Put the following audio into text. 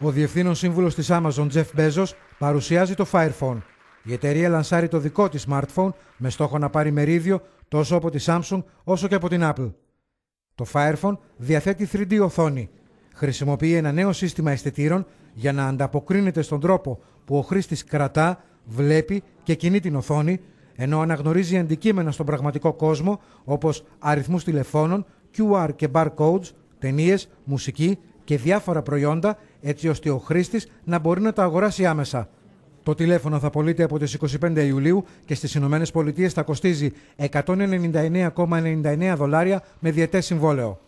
Ο διευθύνων σύμβουλος της Amazon, Jeff Bezos, παρουσιάζει το Fire Phone. Η εταιρεία λανσάρει το δικό της smartphone με στόχο να πάρει μερίδιο τόσο από τη Samsung όσο και από την Apple. Το Fire Phone διαθέτει 3D οθόνη. Χρησιμοποιεί ένα νέο σύστημα αισθητήρων για να ανταποκρίνεται στον τρόπο που ο χρήστης κρατά, βλέπει και κινεί την οθόνη, ενώ αναγνωρίζει αντικείμενα στον πραγματικό κόσμο όπως αριθμούς τηλεφώνων, QR και barcodes, ταινίες, μουσική, και διάφορα προϊόντα έτσι ώστε ο χρήστης να μπορεί να τα αγοράσει άμεσα. Το τηλέφωνο θα πωλείται από τις 25 Ιουλίου και στις Ηνωμένες Πολιτείες θα κοστίζει 199,99 δολάρια με διετές συμβόλαιο.